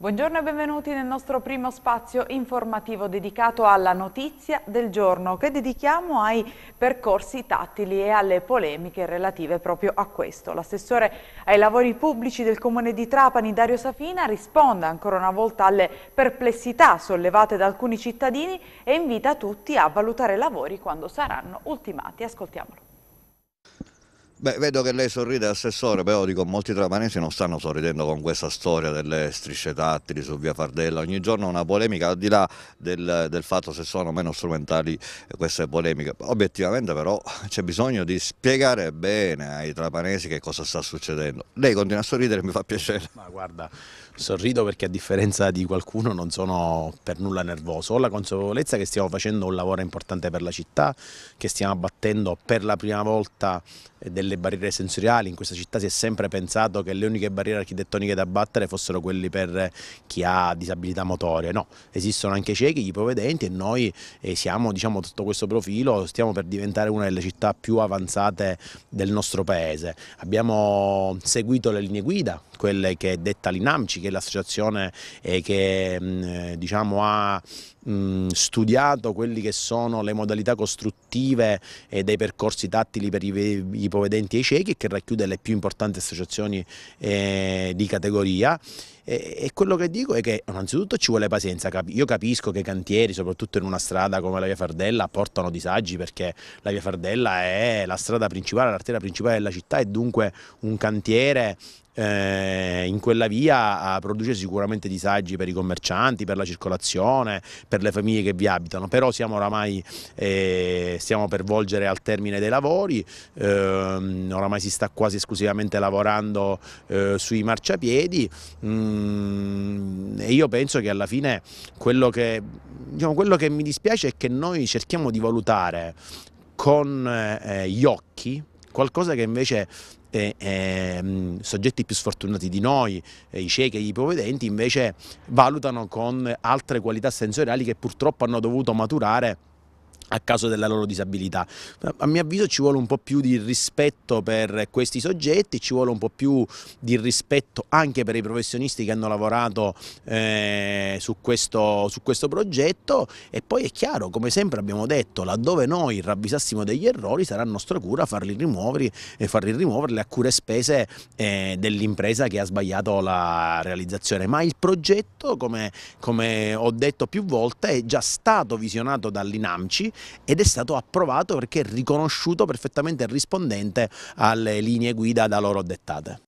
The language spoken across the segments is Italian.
Buongiorno e benvenuti nel nostro primo spazio informativo dedicato alla notizia del giorno che dedichiamo ai percorsi tattili e alle polemiche relative proprio a questo. L'assessore ai lavori pubblici del Comune di Trapani, Dario Safina, risponde ancora una volta alle perplessità sollevate da alcuni cittadini e invita tutti a valutare i lavori quando saranno ultimati. Ascoltiamolo. Beh, vedo che lei sorride, Assessore, però dico, molti trapanesi non stanno sorridendo con questa storia delle strisce tattili su via Fardella. Ogni giorno una polemica, al di là del, del fatto se sono meno strumentali eh, queste polemiche. Obiettivamente però c'è bisogno di spiegare bene ai trapanesi che cosa sta succedendo. Lei continua a sorridere, mi fa piacere. Ma guarda... Sorrido perché a differenza di qualcuno non sono per nulla nervoso, ho la consapevolezza che stiamo facendo un lavoro importante per la città, che stiamo abbattendo per la prima volta delle barriere sensoriali, in questa città si è sempre pensato che le uniche barriere architettoniche da abbattere fossero quelle per chi ha disabilità motorie, no, esistono anche i ciechi, gli ipovedenti e noi eh, siamo diciamo sotto questo profilo, stiamo per diventare una delle città più avanzate del nostro paese, abbiamo seguito le linee guida, quelle che detta l'INAMCI che è l'associazione eh, che mm, diciamo, ha Mm, studiato quelle che sono le modalità costruttive eh, dei percorsi tattili per i, i povedenti e i ciechi che racchiude le più importanti associazioni eh, di categoria e, quello che dico è che innanzitutto ci vuole pazienza, io capisco che i cantieri soprattutto in una strada come la via Fardella portano disagi perché la via Fardella è la strada principale, l'arteria principale della città e dunque un cantiere eh, in quella via ah, produce sicuramente disagi per i commercianti, per la circolazione, per le famiglie che vi abitano, però siamo oramai, eh, stiamo per volgere al termine dei lavori, ehm, oramai si sta quasi esclusivamente lavorando eh, sui marciapiedi mm, e io penso che alla fine quello che, diciamo, quello che mi dispiace è che noi cerchiamo di valutare con eh, gli occhi qualcosa che invece eh, eh, soggetti più sfortunati di noi, eh, i ciechi e gli ipovedenti, invece valutano con altre qualità sensoriali che purtroppo hanno dovuto maturare a causa della loro disabilità. A mio avviso ci vuole un po' più di rispetto per questi soggetti, ci vuole un po' più di rispetto anche per i professionisti che hanno lavorato eh, su, questo, su, questo, progetto e poi è chiaro, come sempre abbiamo detto, laddove noi ravvisassimo degli errori sarà nostra cura farli rimuovere e eh, farli rimuoverli a cure spese eh, dell'impresa che ha sbagliato la realizzazione. Ma il progetto, come, come ho detto più volte, è già stato visionato dall'INAMCI ed è stato approvato perché riconosciuto perfettamente rispondente alle linee guida da loro dettate.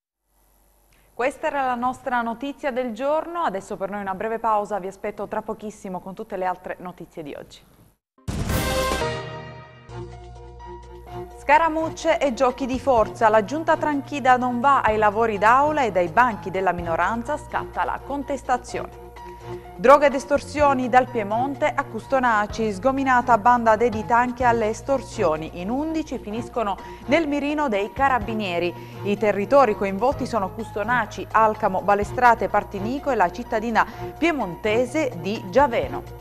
Questa era la nostra notizia del giorno, adesso per noi una breve pausa, vi aspetto tra pochissimo con tutte le altre notizie di oggi. Scaramucce e giochi di forza, la giunta tranchida non va ai lavori d'aula e dai banchi della minoranza scatta la contestazione. Droga ed estorsioni dal Piemonte a Custonaci, sgominata banda dedita anche alle estorsioni. In 11 finiscono nel mirino dei carabinieri. I territori coinvolti sono Custonaci, Alcamo, Balestrate, Partinico e la cittadina piemontese di Giaveno.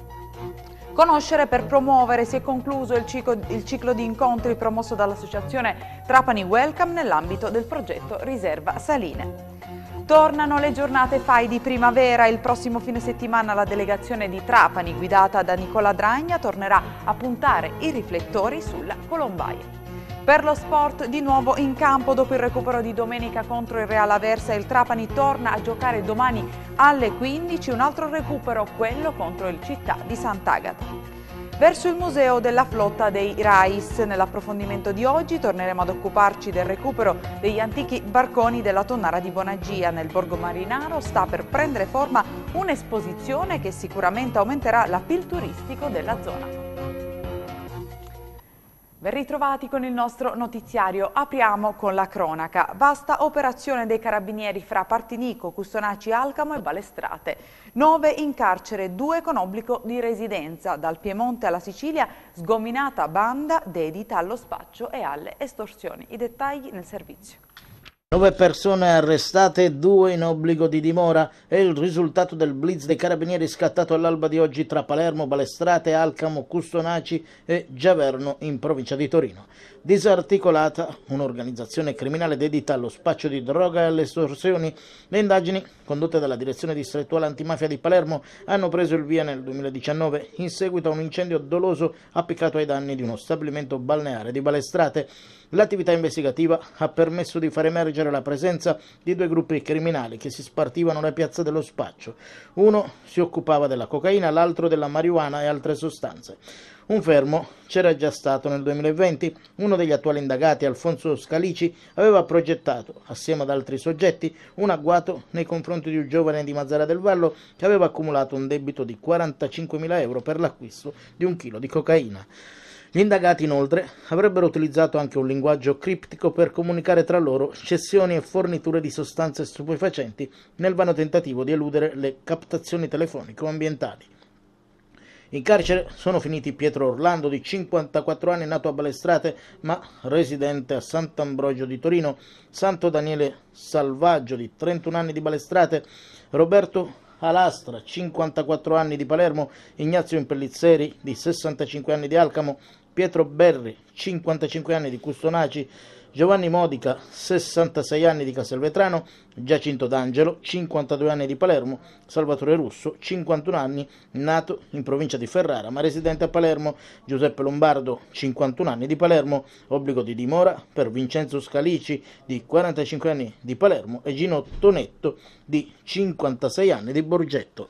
Conoscere per promuovere si è concluso il ciclo, il ciclo di incontri promosso dall'associazione Trapani Welcome nell'ambito del progetto Riserva Saline. Tornano le giornate FAI di primavera. Il prossimo fine settimana la delegazione di Trapani, guidata da Nicola Dragna, tornerà a puntare i riflettori sulla Colombaia. Per lo sport di nuovo in campo dopo il recupero di domenica contro il Real Aversa il Trapani torna a giocare domani alle 15 un altro recupero, quello contro il Città di Sant'Agata verso il Museo della Flotta dei Rais. Nell'approfondimento di oggi torneremo ad occuparci del recupero degli antichi barconi della tonnara di Bonagia. Nel Borgo Marinaro sta per prendere forma un'esposizione che sicuramente aumenterà l'appeal turistico della zona. Ben ritrovati con il nostro notiziario. Apriamo con la cronaca. Vasta operazione dei carabinieri fra Partinico, Custonaci Alcamo e Balestrate. Nove in carcere, due con obbligo di residenza. Dal Piemonte alla Sicilia, sgominata banda dedita allo spaccio e alle estorsioni. I dettagli nel servizio. Nove persone arrestate e due in obbligo di dimora è il risultato del blitz dei carabinieri scattato all'alba di oggi tra Palermo, Balestrate, Alcamo, Custonaci e Giaverno in provincia di Torino disarticolata, un'organizzazione criminale dedita allo spaccio di droga e alle estorsioni. Le indagini condotte dalla Direzione Distrettuale Antimafia di Palermo hanno preso il via nel 2019 in seguito a un incendio doloso appiccato ai danni di uno stabilimento balneare di Balestrate. L'attività investigativa ha permesso di far emergere la presenza di due gruppi criminali che si spartivano la piazza dello spaccio. Uno si occupava della cocaina, l'altro della marijuana e altre sostanze. Un fermo c'era già stato nel 2020, uno degli attuali indagati, Alfonso Scalici, aveva progettato, assieme ad altri soggetti, un agguato nei confronti di un giovane di Mazzara del Vallo che aveva accumulato un debito di 45.000 euro per l'acquisto di un chilo di cocaina. Gli indagati inoltre avrebbero utilizzato anche un linguaggio criptico per comunicare tra loro cessioni e forniture di sostanze stupefacenti nel vano tentativo di eludere le captazioni telefonico ambientali. In carcere sono finiti Pietro Orlando di 54 anni, nato a Balestrate ma residente a Sant'Ambrogio di Torino, Santo Daniele Salvaggio di 31 anni di Balestrate, Roberto Alastra, 54 anni di Palermo, Ignazio Impellizzeri di 65 anni di Alcamo, Pietro Berri, 55 anni di Custonaci, Giovanni Modica, 66 anni di Castelvetrano, Giacinto D'Angelo, 52 anni di Palermo, Salvatore Russo, 51 anni, nato in provincia di Ferrara ma residente a Palermo, Giuseppe Lombardo, 51 anni di Palermo, obbligo di dimora per Vincenzo Scalici, di 45 anni di Palermo e Gino Tonetto, di 56 anni di Borgetto.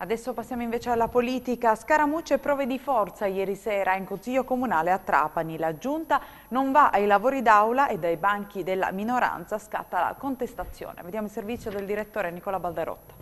Adesso passiamo invece alla politica. Scaramucce prove di forza ieri sera in Consiglio Comunale a Trapani. La Giunta non va ai lavori d'aula e dai banchi della minoranza scatta la contestazione. Vediamo il servizio del direttore Nicola Baldarotta.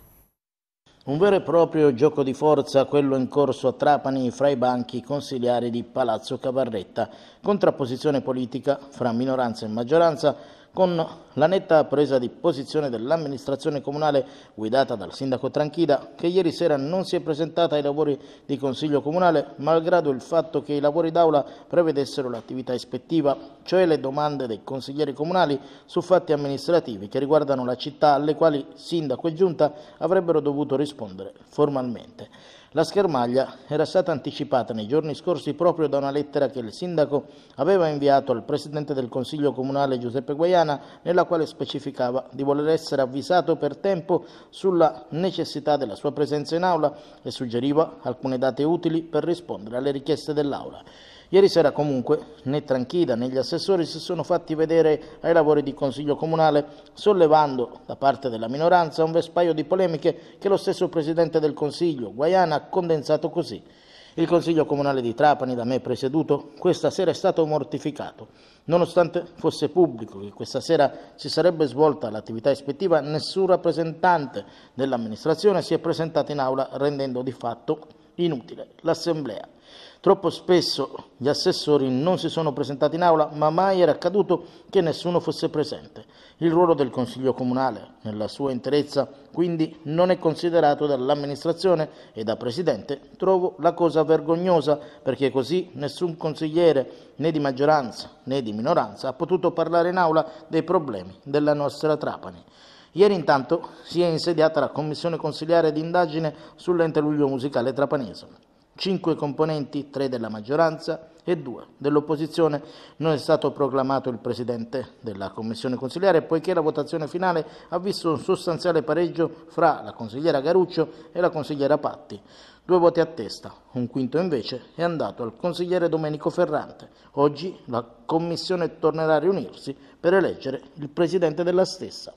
Un vero e proprio gioco di forza quello in corso a Trapani fra i banchi consigliari di Palazzo Cavarretta. Contrapposizione politica fra minoranza e maggioranza con la netta presa di posizione dell'amministrazione comunale guidata dal sindaco Tranchida, che ieri sera non si è presentata ai lavori di Consiglio Comunale, malgrado il fatto che i lavori d'aula prevedessero l'attività ispettiva, cioè le domande dei consiglieri comunali su fatti amministrativi che riguardano la città alle quali sindaco e giunta avrebbero dovuto rispondere formalmente. La schermaglia era stata anticipata nei giorni scorsi proprio da una lettera che il sindaco aveva inviato al presidente del Consiglio Comunale Giuseppe Guaiana, nella quale specificava di voler essere avvisato per tempo sulla necessità della sua presenza in aula e suggeriva alcune date utili per rispondere alle richieste dell'aula. Ieri sera comunque né Tranchida né gli assessori si sono fatti vedere ai lavori di Consiglio Comunale, sollevando da parte della minoranza un vespaio di polemiche che lo stesso Presidente del Consiglio, Guaiana, ha condensato così. Il Consiglio Comunale di Trapani, da me presieduto, questa sera è stato mortificato. Nonostante fosse pubblico che questa sera si sarebbe svolta l'attività ispettiva, nessun rappresentante dell'amministrazione si è presentato in aula rendendo di fatto inutile l'assemblea. Troppo spesso gli assessori non si sono presentati in aula, ma mai era accaduto che nessuno fosse presente. Il ruolo del Consiglio Comunale, nella sua interezza, quindi non è considerato dall'amministrazione e da Presidente trovo la cosa vergognosa perché così nessun consigliere né di maggioranza né di minoranza ha potuto parlare in aula dei problemi della nostra Trapani. Ieri intanto si è insediata la commissione consigliare d'indagine sull'ente luglio musicale trapanese cinque componenti, tre della maggioranza e due dell'opposizione. Non è stato proclamato il presidente della commissione consigliare poiché la votazione finale ha visto un sostanziale pareggio fra la consigliera Garuccio e la consigliera Patti. Due voti a testa, un quinto invece è andato al consigliere Domenico Ferrante. Oggi la commissione tornerà a riunirsi per eleggere il presidente della stessa.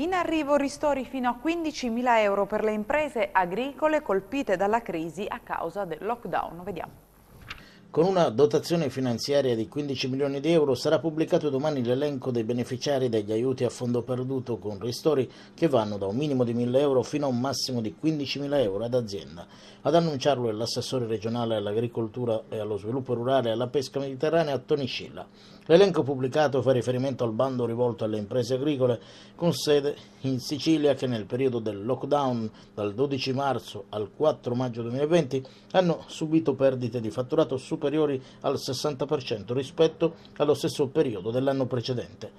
In arrivo ristori fino a 15.000 euro per le imprese agricole colpite dalla crisi a causa del lockdown. Vediamo. Con una dotazione finanziaria di 15 milioni di euro sarà pubblicato domani l'elenco dei beneficiari degli aiuti a fondo perduto con ristori che vanno da un minimo di 1.000 euro fino a un massimo di 15.000 euro ad azienda. Ad annunciarlo è l'assessore regionale all'agricoltura e allo sviluppo rurale e alla pesca mediterranea Tony Scilla. L'elenco pubblicato fa riferimento al bando rivolto alle imprese agricole con sede in Sicilia che nel periodo del lockdown dal 12 marzo al 4 maggio 2020 hanno subito perdite di fatturato superiori al 60% rispetto allo stesso periodo dell'anno precedente.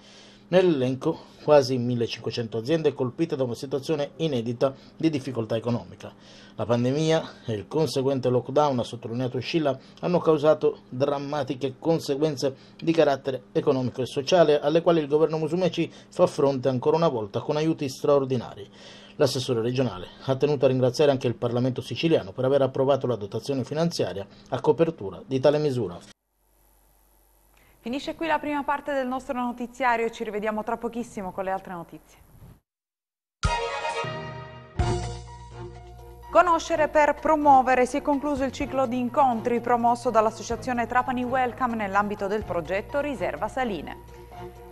Nell'elenco quasi 1500 aziende colpite da una situazione inedita di difficoltà economica. La pandemia e il conseguente lockdown, ha sottolineato Scilla, hanno causato drammatiche conseguenze di carattere economico e sociale alle quali il governo Musumeci fa fronte ancora una volta con aiuti straordinari. L'assessore regionale ha tenuto a ringraziare anche il Parlamento siciliano per aver approvato la dotazione finanziaria a copertura di tale misura. Finisce qui la prima parte del nostro notiziario e ci rivediamo tra pochissimo con le altre notizie. Conoscere per promuovere si è concluso il ciclo di incontri promosso dall'associazione Trapani Welcome nell'ambito del progetto Riserva Saline.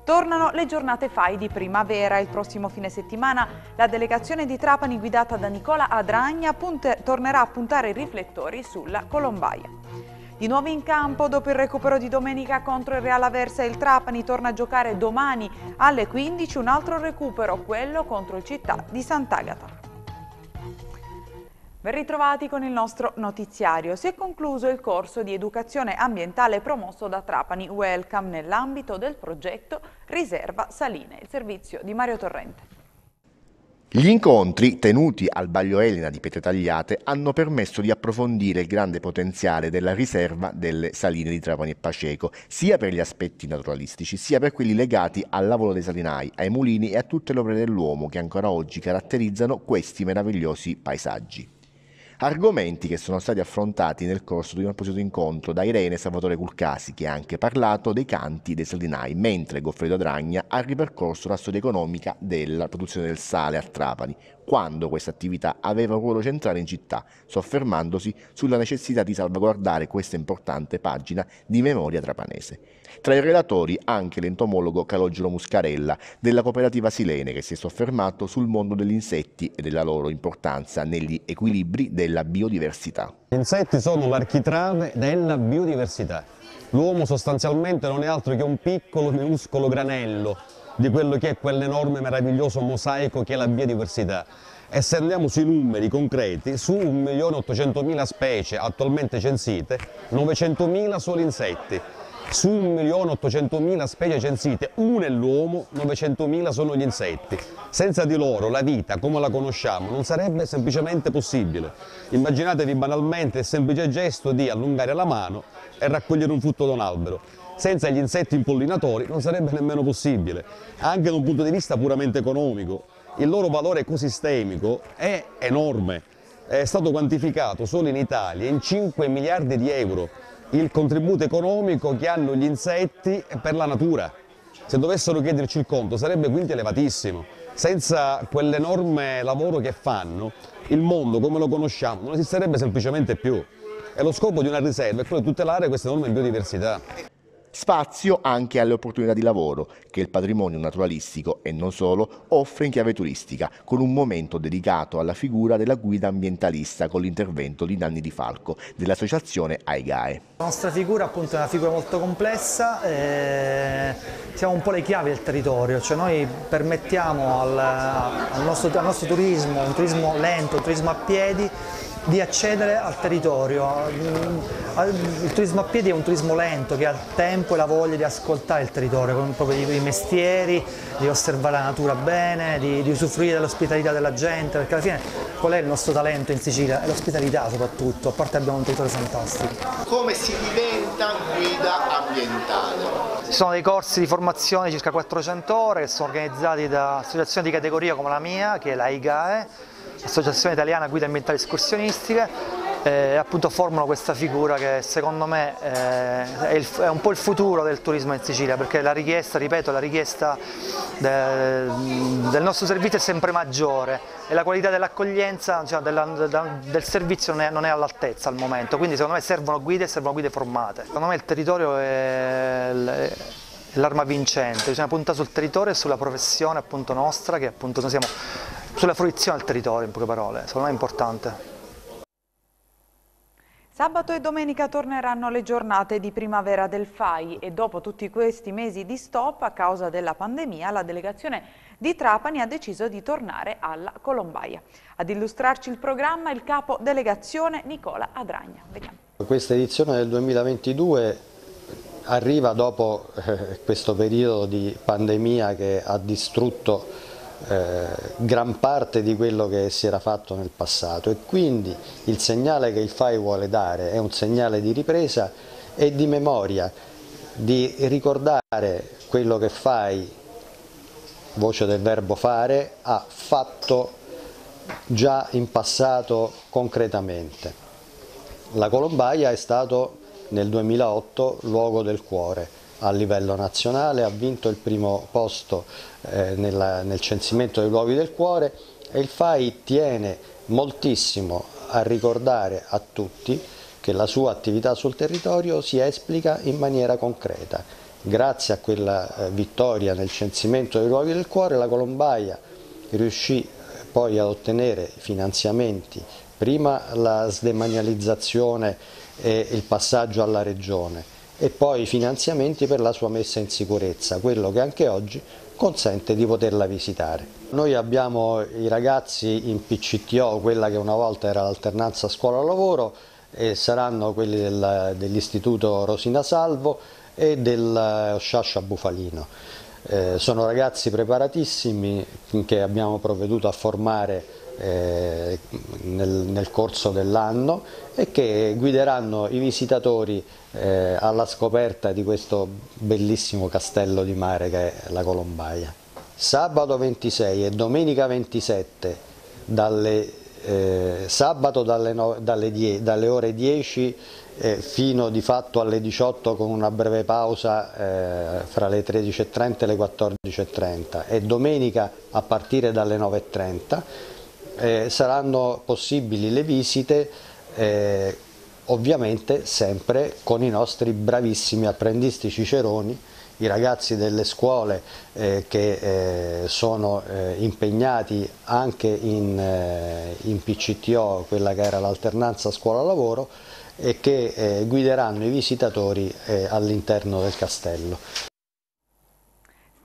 Tornano le giornate FAI di primavera. Il prossimo fine settimana la delegazione di Trapani guidata da Nicola Adragna tornerà a puntare i riflettori sulla Colombaia. Di nuovo in campo dopo il recupero di domenica contro il Real Aversa e il Trapani torna a giocare domani alle 15 un altro recupero, quello contro il Città di Sant'Agata. Ben ritrovati con il nostro notiziario. Si è concluso il corso di educazione ambientale promosso da Trapani Welcome nell'ambito del progetto Riserva Saline, il servizio di Mario Torrente. Gli incontri, tenuti al Baglio Elena di Pietre Tagliate, hanno permesso di approfondire il grande potenziale della riserva delle saline di Trapani e Paceco, sia per gli aspetti naturalistici, sia per quelli legati al lavoro dei salinai, ai mulini e a tutte le opere dell'uomo che ancora oggi caratterizzano questi meravigliosi paesaggi argomenti che sono stati affrontati nel corso di un apposito incontro da Irene e Salvatore Culcasi, che ha anche parlato dei canti dei sardinai, mentre Goffredo Dragna ha ripercorso la storia economica della produzione del sale a Trapani, quando questa attività aveva un ruolo centrale in città, soffermandosi sulla necessità di salvaguardare questa importante pagina di memoria trapanese. Tra i relatori anche l'entomologo Calogero Muscarella della cooperativa Silene che si è soffermato sul mondo degli insetti e della loro importanza negli equilibri della biodiversità. Gli insetti sono l'architrave della biodiversità. L'uomo sostanzialmente non è altro che un piccolo minuscolo granello di quello che è quell'enorme meraviglioso mosaico che è la biodiversità e se andiamo sui numeri concreti, su 1.800.000 specie attualmente censite, 900.000 solo insetti. Su 1.800.000 specie censite, uno è l'uomo, 900.000 sono gli insetti. Senza di loro la vita, come la conosciamo, non sarebbe semplicemente possibile. Immaginatevi banalmente il semplice gesto di allungare la mano e raccogliere un frutto da un albero senza gli insetti impollinatori non sarebbe nemmeno possibile, anche da un punto di vista puramente economico. Il loro valore ecosistemico è enorme, è stato quantificato solo in Italia in 5 miliardi di euro il contributo economico che hanno gli insetti per la natura. Se dovessero chiederci il conto sarebbe quindi elevatissimo. Senza quell'enorme lavoro che fanno, il mondo come lo conosciamo non esisterebbe semplicemente più e lo scopo di una riserva è quello di tutelare questa enorme biodiversità spazio anche alle opportunità di lavoro che il patrimonio naturalistico e non solo offre in chiave turistica, con un momento dedicato alla figura della guida ambientalista con l'intervento di Nanni Di Falco dell'associazione AIGAE. La nostra figura appunto, è una figura molto complessa, eh, siamo un po' le chiavi del territorio, cioè noi permettiamo al, al, nostro, al nostro turismo, un turismo lento, un turismo a piedi, di accedere al territorio. Mm, il turismo a piedi è un turismo lento che ha il tempo e la voglia di ascoltare il territorio, con proprio i mestieri, di osservare la natura bene, di, di usufruire dell'ospitalità della gente, perché alla fine qual è il nostro talento in Sicilia? È l'ospitalità soprattutto, a parte abbiamo un territorio fantastico. Come si diventa guida ambientale? Ci sono dei corsi di formazione di circa 400 ore che sono organizzati da associazioni di categoria come la mia, che è la IGAE, Associazione Italiana Guida Ambientale Escursionistica eh, appunto formano questa figura che secondo me eh, è, il, è, un po' il futuro del turismo in Sicilia perché la richiesta, ripeto, la richiesta de, del nostro servizio è sempre maggiore e la qualità dell'accoglienza, cioè, del, del servizio non è, è all'altezza al momento, quindi secondo me servono guide e servono guide formate. Secondo me il territorio è... è l'arma vincente, bisogna puntare sul territorio e sulla professione appunto nostra che appunto noi siamo sulla fruizione del territorio, in poche parole, secondo me è importante. Sabato e domenica torneranno le giornate di primavera del FAI e dopo tutti questi mesi di stop a causa della pandemia la delegazione di Trapani ha deciso di tornare alla Colombaia. Ad illustrarci il programma il capo delegazione Nicola Adragna. Vediamo. Questa edizione del 2022 arriva dopo eh, questo periodo di pandemia che ha distrutto eh, gran parte di quello che si era fatto nel passato e quindi il segnale che il FAI vuole dare è un segnale di ripresa e di memoria, di ricordare quello che FAI, voce del verbo fare, ha fatto già in passato concretamente. La Colombaia è stato nel 2008 luogo del cuore a livello nazionale, ha vinto il primo posto eh, nella, nel censimento dei luoghi del cuore e il FAI tiene moltissimo a ricordare a tutti che la sua attività sul territorio si esplica in maniera concreta. Grazie a quella eh, vittoria nel censimento dei luoghi del cuore la Colombaia riuscì eh, poi ad ottenere finanziamenti, prima la sdemanializzazione e il passaggio alla regione, e poi i finanziamenti per la sua messa in sicurezza, quello che anche oggi consente di poterla visitare. Noi abbiamo i ragazzi in PCTO, quella che una volta era l'alternanza scuola-lavoro, e saranno quelli dell'Istituto Rosina Salvo e del eh, Sciascia Bufalino. Eh, sono ragazzi preparatissimi che abbiamo provveduto a formare eh, nel, nel, corso dell'anno e che guideranno i visitatori eh, alla scoperta di questo bellissimo castello di mare che è la Colombaia. Sabato 26 e domenica 27, dalle, eh, sabato dalle, no, dalle, die, dalle, ore 10 eh, fino di fatto alle 18 con una breve pausa eh, fra le 13.30 e le 14.30 e domenica a partire dalle 9.30 eh, saranno possibili le visite eh, ovviamente sempre con i nostri bravissimi apprendisti ciceroni i ragazzi delle scuole eh, che eh, sono eh, impegnati anche in, eh, in, PCTO, quella che era l'alternanza scuola-lavoro, e che eh, guideranno i visitatori eh, all'interno del castello.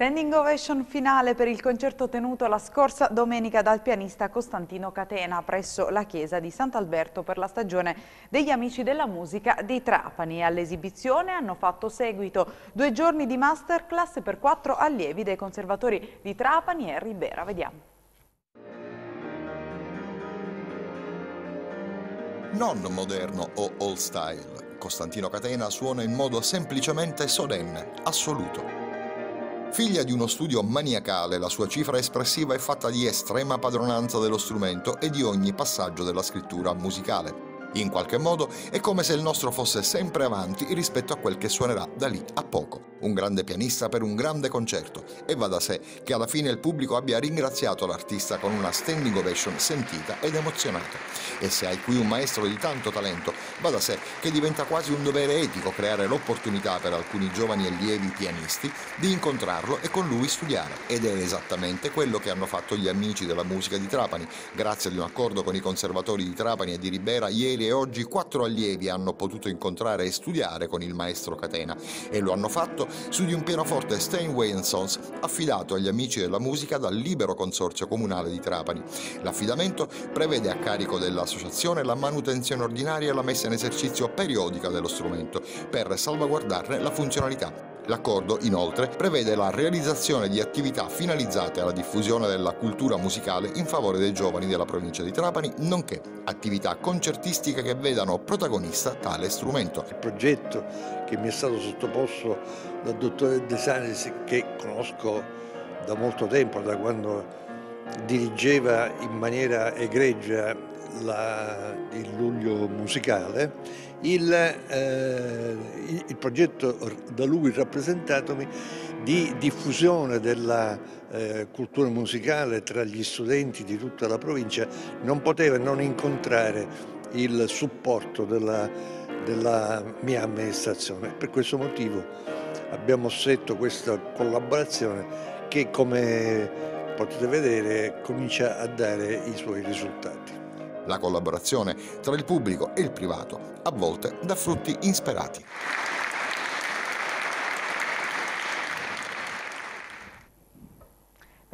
Standing ovation finale per il concerto tenuto la scorsa domenica dal pianista Costantino Catena presso la chiesa di Sant'Alberto per la stagione degli Amici della Musica di Trapani. All'esibizione hanno fatto seguito due giorni di masterclass per quattro allievi dei conservatori di Trapani e Ribera. Vediamo. Non moderno o old style, Costantino Catena suona in modo semplicemente solenne, assoluto. Figlia di uno studio maniacale, la sua cifra espressiva è fatta di estrema padronanza dello strumento e di ogni passaggio della scrittura musicale. In qualche modo è come se il nostro fosse sempre avanti rispetto a quel che suonerà da lì a poco. Un grande pianista per un grande concerto e va da sé che alla fine il pubblico abbia ringraziato l'artista con una standing ovation sentita ed emozionata. E se hai qui un maestro di tanto talento, va da sé che diventa quasi un dovere etico creare l'opportunità per alcuni giovani allievi pianisti di incontrarlo e con lui studiare. Ed è esattamente quello che hanno fatto gli amici della musica di Trapani, grazie ad un accordo con i conservatori di Trapani e di Ribera ieri serie oggi quattro allievi hanno potuto incontrare e studiare con il maestro Catena e lo hanno fatto su di un pianoforte Steinway Sons affidato agli amici della musica dal libero consorzio comunale di Trapani. L'affidamento prevede a carico dell'associazione la manutenzione ordinaria e la messa in esercizio periodica dello strumento per salvaguardarne la funzionalità. L'accordo, inoltre, prevede la realizzazione di attività finalizzate alla diffusione della cultura musicale in favore dei giovani della provincia di Trapani, nonché attività concertistiche che vedano protagonista tale strumento. Il progetto che mi è stato sottoposto dal dottore De Sanis, che conosco da molto tempo, da quando dirigeva in maniera egregia la, il luglio musicale, il, eh, il progetto da lui rappresentatomi di diffusione della eh, cultura musicale tra gli studenti di tutta la provincia non poteva non incontrare il supporto della, della mia amministrazione. Per questo motivo abbiamo stretto questa collaborazione che come potete vedere comincia a dare i suoi risultati. La collaborazione tra il pubblico e il privato a volte dà frutti insperati.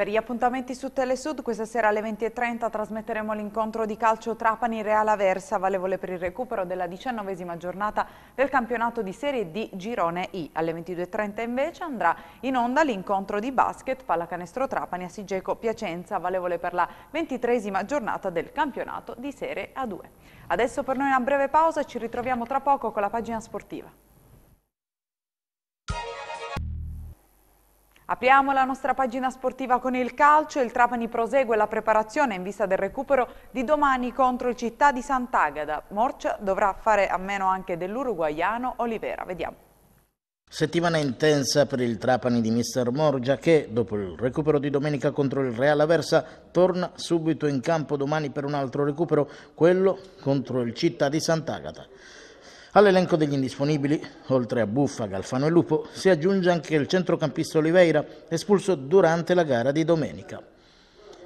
Per gli appuntamenti su Telesud, questa sera alle 20.30 trasmetteremo l'incontro di calcio Trapani-Real Aversa, valevole per il recupero della diciannovesima giornata del campionato di Serie D Girone I. Alle 22.30 invece andrà in onda l'incontro di basket pallacanestro Trapani a Sigeco Piacenza, valevole per la ventitresima giornata del campionato di Serie A2. Adesso per noi una breve pausa e ci ritroviamo tra poco con la pagina sportiva. Apriamo la nostra pagina sportiva con il calcio, il Trapani prosegue la preparazione in vista del recupero di domani contro il Città di Sant'Agata. Morcia dovrà fare a meno anche dell'uruguaiano Olivera, vediamo. Settimana intensa per il Trapani di Mister Morgia che, dopo il recupero di domenica contro il Real Aversa, torna subito in campo domani per un altro recupero, quello contro il Città di Sant'Agata. All'elenco degli indisponibili, oltre a Buffa, Galfano e Lupo, si aggiunge anche il centrocampista Oliveira, espulso durante la gara di domenica.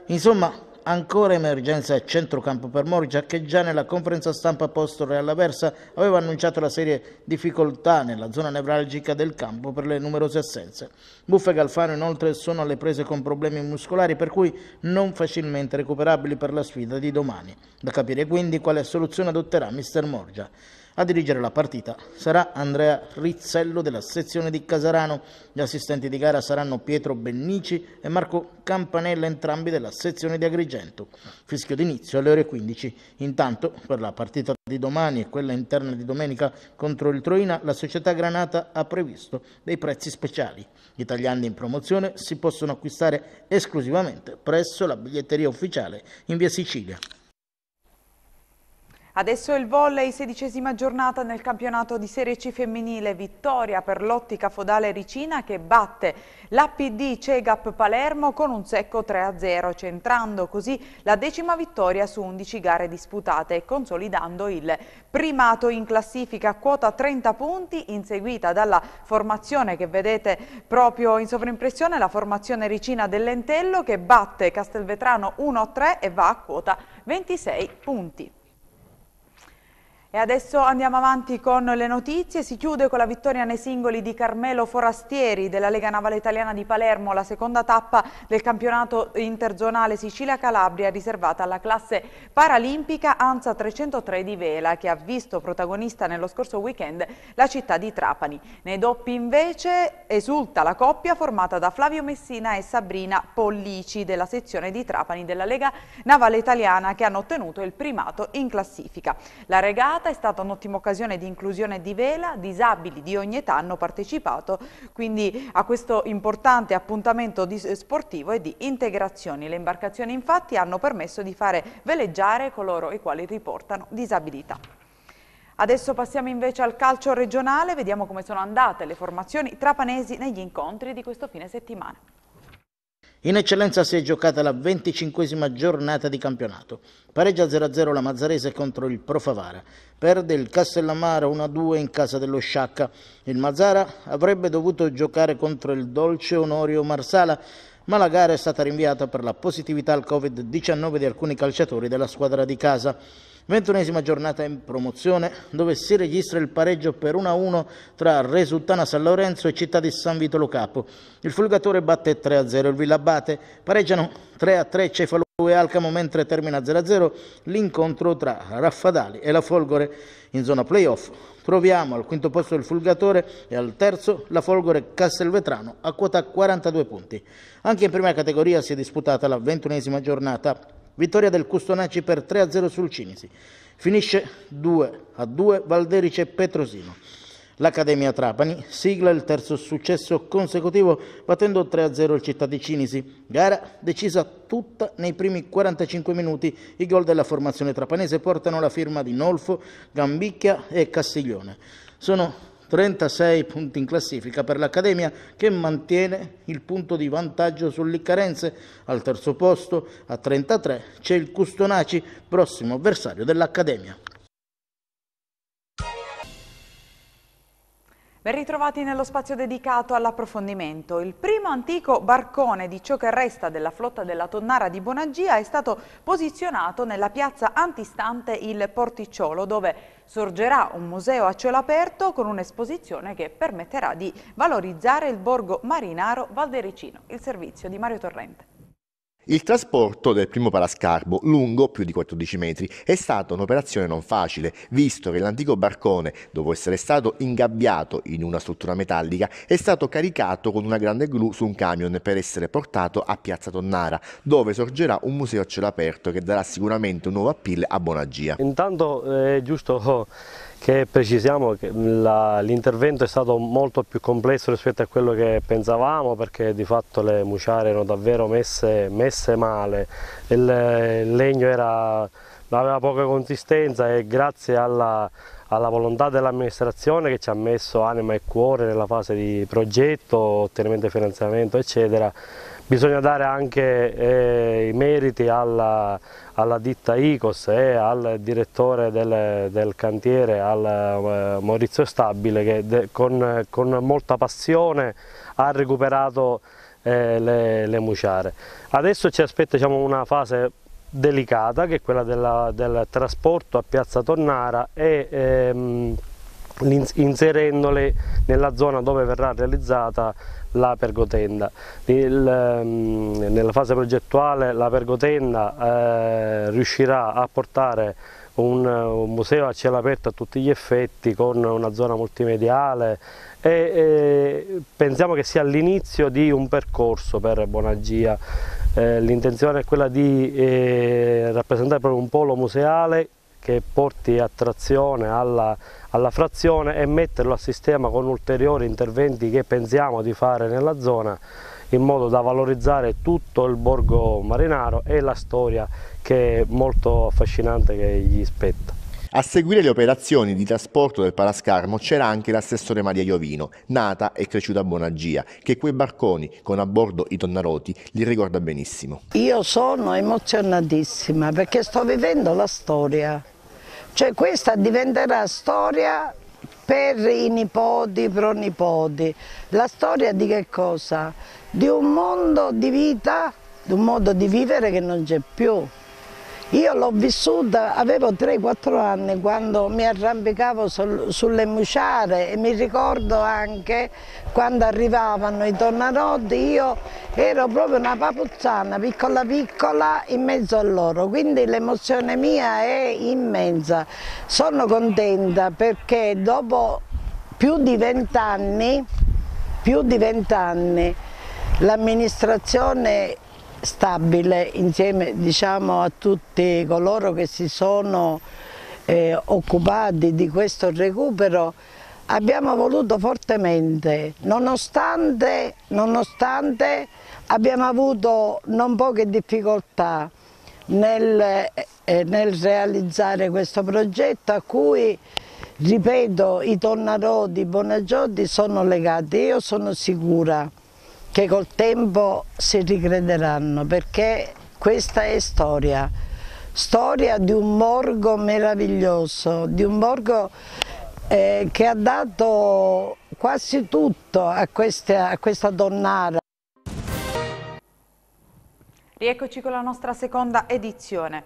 Insomma, ancora emergenza a centrocampo per Morgia, che già nella conferenza stampa postore alla Versa aveva annunciato la serie difficoltà nella zona nevralgica del campo per le numerose assenze. Buffa e Galfano inoltre sono alle prese con problemi muscolari, per cui non facilmente recuperabili per la sfida di domani. Da capire quindi quale soluzione adotterà Mr. Morgia. A dirigere la partita sarà Andrea Rizzello della sezione di Casarano. Gli assistenti di gara saranno Pietro Bennici e Marco Campanella, entrambi della sezione di Agrigento. Fischio d'inizio alle ore 15. Intanto, per la partita di domani e quella interna di domenica contro il Troina, la società Granata ha previsto dei prezzi speciali. Gli italiani in promozione si possono acquistare esclusivamente presso la biglietteria ufficiale in via Sicilia. Adesso il volley, sedicesima giornata nel campionato di Serie C femminile, vittoria per l'ottica fodale Ricina che batte l'APD Cegap Palermo con un secco 3-0, centrando così la decima vittoria su 11 gare disputate e consolidando il primato in classifica, a quota 30 punti, inseguita dalla formazione che vedete proprio in sovrimpressione, la formazione Ricina dell'Entello che batte Castelvetrano 1-3 e va a quota 26 punti. E adesso andiamo avanti con le notizie, si chiude con la vittoria nei singoli di Carmelo Forastieri della Lega Navale Italiana di Palermo, la seconda tappa del campionato interzonale Sicilia-Calabria riservata alla classe paralimpica ANSA 303 di Vela che ha visto protagonista nello scorso weekend la città di Trapani. Nei doppi invece esulta la coppia formata da Flavio Messina e Sabrina Pollici della sezione di Trapani della Lega Navale Italiana che hanno ottenuto il primato in classifica. La regata serata è stata un'ottima occasione di inclusione di vela, disabili di ogni età hanno partecipato quindi a questo importante appuntamento di, eh, sportivo e di integrazioni. Le imbarcazioni infatti hanno permesso di fare veleggiare coloro i quali riportano disabilità. Adesso passiamo invece al calcio regionale, vediamo come sono andate le formazioni trapanesi negli incontri di questo fine settimana. In eccellenza si è giocata la venticinquesima giornata di campionato. Pareggia 0-0 la Mazzarese contro il Profavara. Perde il Castellamara 1-2 in casa dello Sciacca. Il Mazzara avrebbe dovuto giocare contro il Dolce Onorio Marsala, ma la gara è stata rinviata per la positività al Covid-19 di alcuni calciatori della squadra di casa. 21esima giornata in promozione dove si registra il pareggio per 1-1 tra Resultana San Lorenzo e Città di San Vito Lo Capo. Il Fulgatore batte 3-0, il Villabate pareggiano 3-3 Cefalù e Alcamo mentre termina 0-0 l'incontro tra Raffadali e la Folgore in zona playoff. Troviamo al quinto posto il Fulgatore e al terzo la Folgore Castelvetrano a quota 42 punti. Anche in prima categoria si è disputata la 21esima giornata Vittoria del Custonaci per 3-0 sul Cinisi. Finisce 2-2 Valderice e Petrosino. L'Accademia Trapani sigla il terzo successo consecutivo battendo 3-0 il Città di Cinisi. Gara decisa tutta nei primi 45 minuti. I gol della formazione trapanese portano la firma di Nolfo, Gambicchia e Castiglione. Sono 36 punti in classifica per l'Accademia che mantiene il punto di vantaggio sull'Iccarenze. Al terzo posto a 33 c'è il Custonaci, prossimo avversario dell'Accademia. Ben ritrovati nello spazio dedicato all'approfondimento. Il primo antico barcone di ciò che resta della flotta della Tonnara di Bonagia è stato posizionato nella piazza antistante il Porticciolo, dove sorgerà un museo a cielo aperto con un'esposizione che permetterà di valorizzare il borgo marinaro valdericino. Il servizio di Mario Torrente. Il trasporto del primo palascarbo, lungo più di 14 metri, è stata un'operazione non facile, visto che l'antico barcone, dopo essere stato ingabbiato in una struttura metallica, è stato caricato con una grande gru su un camion per essere portato a Piazza Tonnara, dove sorgerà un museo a cielo aperto che darà sicuramente un nuovo appeal a Bonagia. Intanto eh, è giusto oh, che precisiamo che l'intervento è stato molto più complesso rispetto a quello che pensavamo perché di fatto le muciare erano davvero messe, messe male, il, il legno era, aveva poca consistenza e grazie alla, alla volontà dell'amministrazione che ci ha messo anima e cuore nella fase di progetto, ottenimento di finanziamento eccetera Bisogna dare anche eh, i meriti alla, alla, ditta ICOS e eh, al direttore del, del cantiere, al eh, Maurizio Stabile, che de, con, con, molta passione ha recuperato eh, le, le, muciare. Adesso ci aspetta diciamo, una fase delicata che è quella della, del trasporto a Piazza Tonnara e ehm, inserendole nella zona dove verrà realizzata la pergotenda. Il, ehm, nella fase progettuale la pergotenda eh, riuscirà a portare un, un, museo a cielo aperto a tutti gli effetti con una zona multimediale e, e pensiamo che sia l'inizio di un percorso per Bonagia. Eh, L'intenzione è quella di eh, rappresentare proprio un polo museale che porti attrazione alla, alla frazione e metterlo a sistema con ulteriori interventi che pensiamo di fare nella zona in modo da valorizzare tutto il borgo marinaro e la storia che è molto affascinante che gli spetta. A seguire le operazioni di trasporto del parascarmo c'era anche l'assessore Maria Iovino, nata e cresciuta a Bonagia, che quei barconi con a bordo i tonnaroti li ricorda benissimo. Io sono emozionatissima perché sto vivendo la storia cioè questa diventerà storia per i nipoti, i pronipoti. La storia di che cosa? Di un mondo di vita, di un modo di vivere che non c'è più. Io l'ho vissuta, avevo 3-4 anni quando mi arrampicavo sul, sulle muciare e mi ricordo anche quando arrivavano i tornarotti, io ero proprio una papuzzana piccola piccola in mezzo a loro, quindi l'emozione mia è immensa. Sono contenta perché dopo più di vent'anni, più di vent'anni, l'amministrazione stabile insieme diciamo, a tutti coloro che si sono eh, occupati di questo recupero abbiamo voluto fortemente, nonostante, nonostante abbiamo avuto non poche difficoltà nel, eh, nel, realizzare questo progetto a cui, ripeto, i Tonnarò di Bonagiotti sono legati, io sono sicura che col tempo si ricrederanno perché questa è storia, storia di un borgo meraviglioso, di un borgo eh, che ha dato quasi tutto a questa, a questa donnara. Rieccoci con la nostra seconda edizione.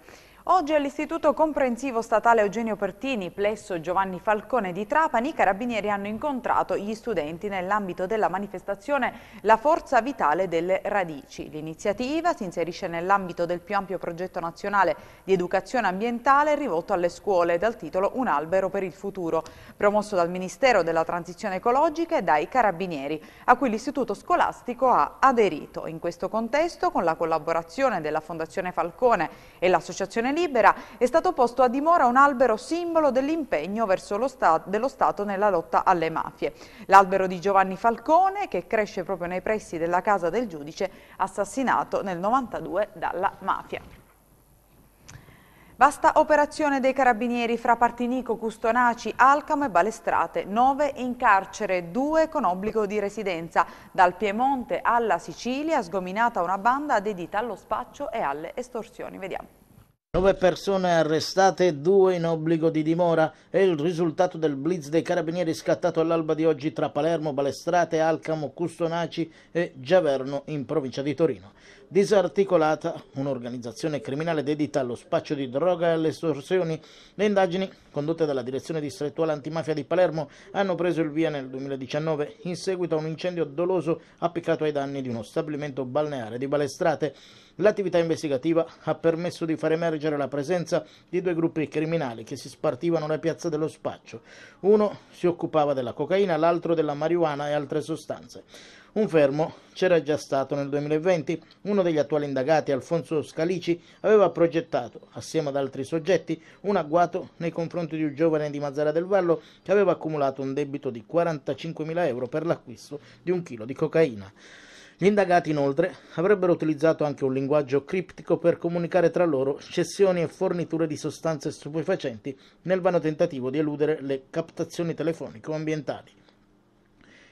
Oggi all'Istituto Comprensivo Statale Eugenio Pertini, plesso Giovanni Falcone di Trapani, i carabinieri hanno incontrato gli studenti nell'ambito della manifestazione La forza vitale delle radici. L'iniziativa si inserisce nell'ambito del più ampio progetto nazionale di educazione ambientale rivolto alle scuole dal titolo Un albero per il futuro, promosso dal Ministero della Transizione Ecologica e dai carabinieri, a cui l'Istituto Scolastico ha aderito. In questo contesto, con la collaborazione della Fondazione Falcone e l'Associazione libera, è stato posto a dimora un albero simbolo dell'impegno sta dello Stato nella lotta alle mafie. L'albero di Giovanni Falcone, che cresce proprio nei pressi della casa del giudice, assassinato nel 92 dalla mafia. Vasta operazione dei carabinieri fra Partinico, Custonaci, Alcamo e Balestrate. Nove in carcere, due con obbligo di residenza. Dal Piemonte alla Sicilia, sgominata una banda dedita allo spaccio e alle estorsioni. Vediamo. Nove persone arrestate due in obbligo di dimora è il risultato del blitz dei carabinieri scattato all'alba di oggi tra Palermo, Balestrate, Alcamo, Custonaci e Giaverno in provincia di Torino disarticolata, un'organizzazione criminale dedita allo spaccio di droga e alle estorsioni. Le indagini condotte dalla Direzione Distrettuale Antimafia di Palermo hanno preso il via nel 2019 in seguito a un incendio doloso appiccato ai danni di uno stabilimento balneare di Balestrate. L'attività investigativa ha permesso di far emergere la presenza di due gruppi criminali che si spartivano la piazza dello spaccio. Uno si occupava della cocaina, l'altro della marijuana e altre sostanze. Un fermo c'era già stato nel 2020, uno degli attuali indagati, Alfonso Scalici, aveva progettato, assieme ad altri soggetti, un agguato nei confronti di un giovane di Mazzara del Vallo che aveva accumulato un debito di 45.000 euro per l'acquisto di un chilo di cocaina. Gli indagati inoltre avrebbero utilizzato anche un linguaggio criptico per comunicare tra loro cessioni e forniture di sostanze stupefacenti nel vano tentativo di eludere le captazioni telefonico-ambientali.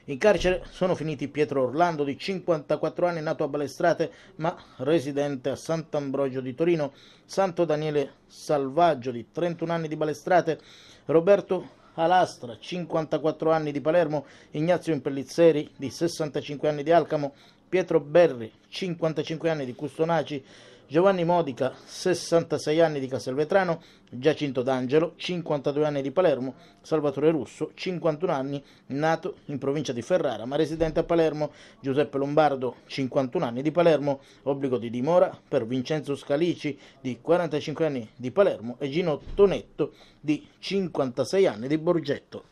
In carcere sono finiti Pietro Orlando di 54 anni, nato a Balestrate ma residente a Sant'Ambrogio di Torino, Santo Daniele Salvaggio di 31 anni di Balestrate, Roberto Alastra, 54 anni di Palermo, Ignazio Impellizzeri di 65 anni di Alcamo, Pietro Berri, 55 anni di Custonaci, Giovanni Modica, 66 anni di Castelvetrano, Giacinto D'Angelo, 52 anni di Palermo, Salvatore Russo, 51 anni, nato in provincia di Ferrara ma residente a Palermo, Giuseppe Lombardo, 51 anni di Palermo, obbligo di dimora per Vincenzo Scalici, di 45 anni di Palermo e Gino Tonetto, di 56 anni di Borgetto.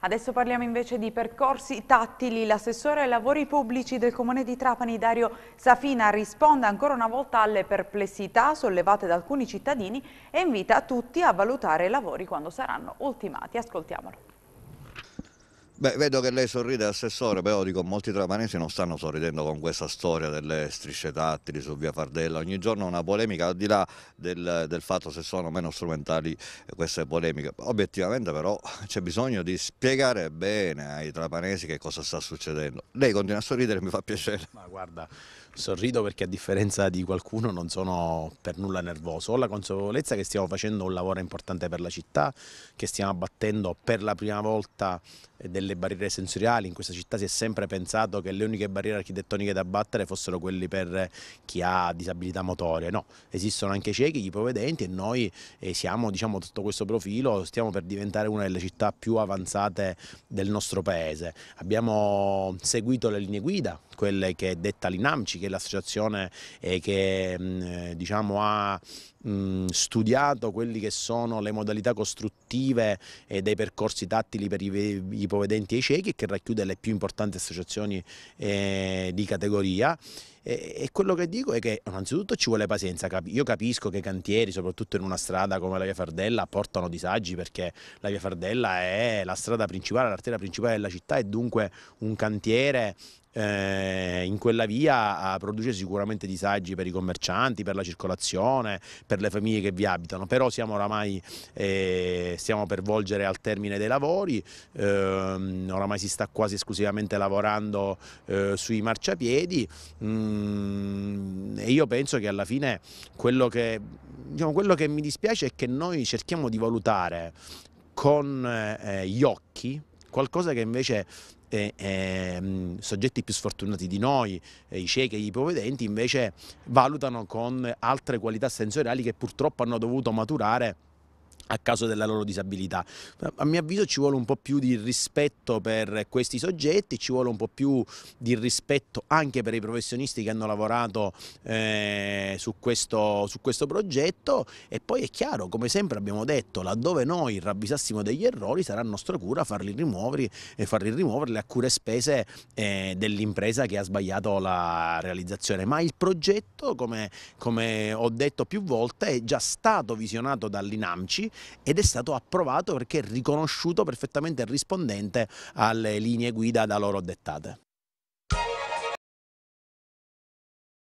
Adesso parliamo invece di percorsi tattili. L'assessore ai lavori pubblici del Comune di Trapani, Dario Safina, risponde ancora una volta alle perplessità sollevate da alcuni cittadini e invita tutti a valutare i lavori quando saranno ultimati. Ascoltiamolo. Beh, vedo che lei sorride, Assessore, però dico, molti trapanesi non stanno sorridendo con questa storia delle strisce tattili su via Fardella. Ogni giorno una polemica, al di là del, del fatto se sono meno strumentali eh, queste polemiche. Obiettivamente però c'è bisogno di spiegare bene ai trapanesi che cosa sta succedendo. Lei continua a sorridere, mi fa piacere. Ma guarda... Sorrido perché a differenza di qualcuno non sono per nulla nervoso, ho la consapevolezza che stiamo facendo un lavoro importante per la città, che stiamo abbattendo per la prima volta delle barriere sensoriali, in questa città si è sempre pensato che le uniche barriere architettoniche da abbattere fossero quelle per chi ha disabilità motorie, no, esistono anche i ciechi, gli ipovedenti e noi eh, siamo diciamo sotto questo profilo, stiamo per diventare una delle città più avanzate del nostro paese, abbiamo seguito le linee guida, quelle che detta l'INAMCI, che che è l'associazione eh, che mm, eh, diciamo, ha mm, studiato quelle che sono le modalità costruttive eh, dei percorsi tattili per i ipovedenti e i ciechi che racchiude le più importanti associazioni di categoria e quello che dico è che innanzitutto ci vuole pazienza, io capisco che i cantieri soprattutto in una strada come la via Fardella portano disagi perché la via Fardella è la strada principale, l'arteria principale della città e dunque un cantiere eh, in quella via eh, produce sicuramente disagi per i commercianti, per la circolazione, per le famiglie che vi abitano, però siamo oramai, eh, stiamo per volgere al termine dei lavori, eh, oramai si sta quasi esclusivamente lavorando eh, sui marciapiedi mm, e io penso che alla fine quello che, diciamo, quello che mi dispiace è che noi cerchiamo di valutare con eh, gli occhi, qualcosa che invece eh, eh, soggetti più sfortunati di noi, eh, i ciechi e gli ipovedenti, invece valutano con altre qualità sensoriali che purtroppo hanno dovuto maturare a causa della loro disabilità. A mio avviso ci vuole un po' più di rispetto per questi soggetti, ci vuole un po' più di rispetto anche per i professionisti che hanno lavorato eh, su, questo, su, questo, progetto e poi è chiaro, come sempre abbiamo detto, laddove noi ravvisassimo degli errori sarà nostra cura farli rimuovere e eh, farli rimuoverli a cure spese eh, dell'impresa che ha sbagliato la realizzazione. Ma il progetto, come, come ho detto più volte, è già stato visionato dall'INAMCI ed è stato approvato perché riconosciuto perfettamente rispondente alle linee guida da loro dettate.